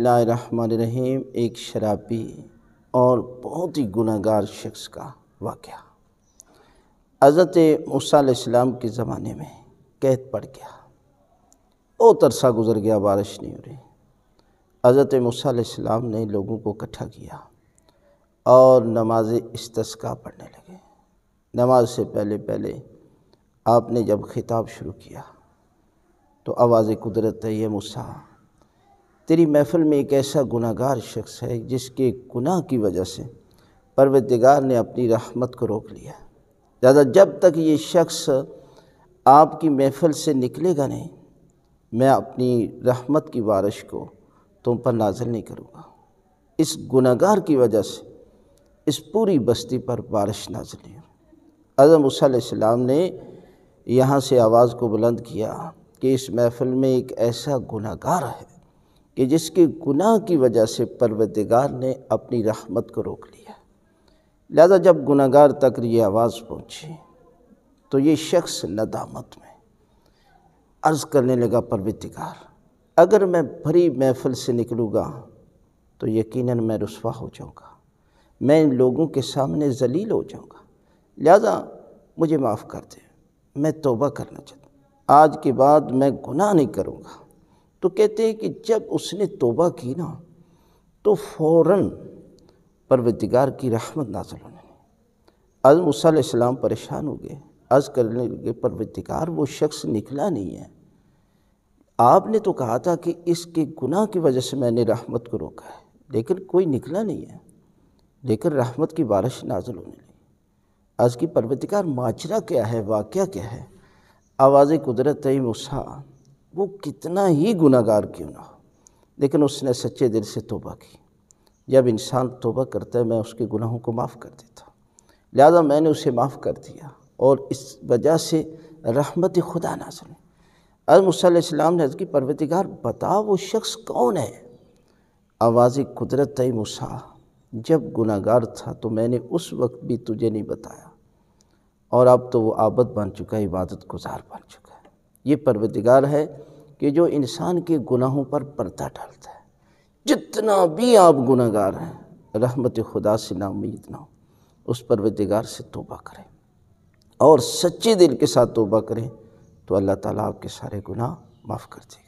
लामान रहीम एक शराबी और बहुत ही गुनागार शख्स का वाक़ हज़रत मूसम के ज़माने में कैद पड़ गया ओ तरसा गुज़र गया बारिश नहीं हो रही हज़रत मूसम ने लोगों को इकट्ठा किया और नमाज तस्का पढ़ने लगे नमाज से पहले पहले आपने जब खिताब शुरू किया तो आवाज़ कुदरत है ये मूसा तेरी महफल में एक ऐसा गुनागार शख्स है जिसके गुनाह की वजह से परवतगार ने अपनी रहमत को रोक लिया दादा जब तक ये शख्स आपकी महफल से निकलेगा नहीं मैं अपनी रहमत की बारिश को तुम पर नाजिल नहीं करूँगा इस गुनागार की वजह से इस पूरी बस्ती पर बारिश नाजिल हुई अज़म उसम ने यहाँ से आवाज़ को बुलंद किया कि इस महफिल में एक ऐसा गुनागार है कि जिसके गुनाह की वजह से परवरदिगार ने अपनी रहमत को रोक लिया लिहाजा जब गुनागार तक ये आवाज़ पहुँची तो ये शख्स नदामत में अर्ज़ करने लगा परवरदिगार अगर मैं भरी महफल से निकलूँगा तो यकीनन मैं रसवा हो जाऊँगा मैं इन लोगों के सामने जलील हो जाऊँगा लिहाजा मुझे माफ़ कर दे मैं तोबा करना चाहता आज के बाद मैं गुनाह नहीं करूँगा तो कहते हैं कि जब उसने तोबा की ना तो फ़ौर परवतिगार की रहमत नाजल होने अज मूसम परेशान हो गए अज़ करने लगे परवतिगार वो शख्स निकला नहीं है आपने तो कहा था कि इसके गुनाह की वजह से मैंने रहमत को रोका है लेकिन कोई निकला नहीं है लेकिन रहमत की बारिश नाजल होने लगी आज की परवतिकार माजरा क्या है वाक़ क्या है आवाज़ कुदरत मुसा वो कितना ही गुनागार क्यों ना हो लेकिन उसने सच्चे दिल से तोबा की जब इंसान तोबा करता है मैं उसके गुनाहों को माफ़ कर देता लिहाजा मैंने उसे माफ़ कर दिया और इस वजह से रहमत खुदा नाजन अर मूसम ने की परवतगार बता वो शख्स कौन है आवाज़ कुदरत तय मुसा जब गुनागार था तो मैंने उस वक्त भी तुझे नहीं बताया और अब तो वो आबद बन चुका है इबादत गुजार बन चुका है ये परवदिगार है कि जो इंसान के गुनाहों पर पर्दा डालता है जितना भी आप गुनागार हैं रहमत खुदा से ना उम्मीद ना हो उस परवदिगार से तोबा करें और सच्चे दिल के साथ तोबा करें तो अल्लाह ताला आपके सारे गुनाह माफ़ कर देगा